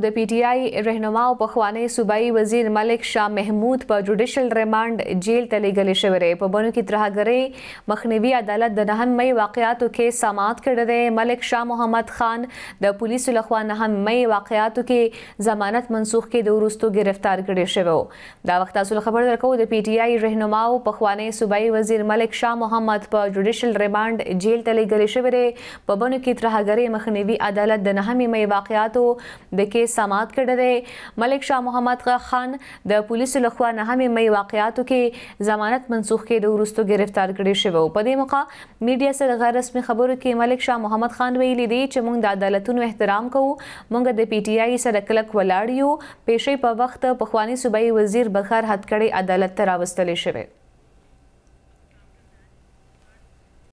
د پی ټ آی رهنما او پخوانی صوبایي وزیر ملک شاه محمود په جوډیشل ریماند جیل ته لېږل شوی دی په بونو کې ترهګرۍ مخنیوي عدالت د نهم مئی واقعاتو کې سماعت کړی دی ملک شاه محمد خان د پولیسو لخوا نهم مئی واقعاتو کې ضمانت منسوخ کې د وروستو گرفتار کړی شوی دا وخت تاسو خبر درکو د پی ټ آی رهنما او پخوانی صوبایي وزیر ملک شاه محمد په جوډیشل ریماند جیل ته لېږل شوی دی په بونو کې ترهګرۍ مخنیوي عدالت د نهم مئی واقعاتو د کې کې سماعت کړی دی ملک شاه محمد خان د پولیسو لخوا نه هم مې واقعاتو کې ضمانت منسوخ کړي د ورستو گرفتار کړي شوی په دې مقا میډیا سره غیر رسمي خبرو کې ملک شاه محمد خان ویلي دی چې موږ د عدالتونو احترام کوو موږ د پی ټی آی سره کلک ولاړ یو پېښې په وخت پخوانی صوبایي وزیر بخار حد کړي عدالت ته راوستل شوی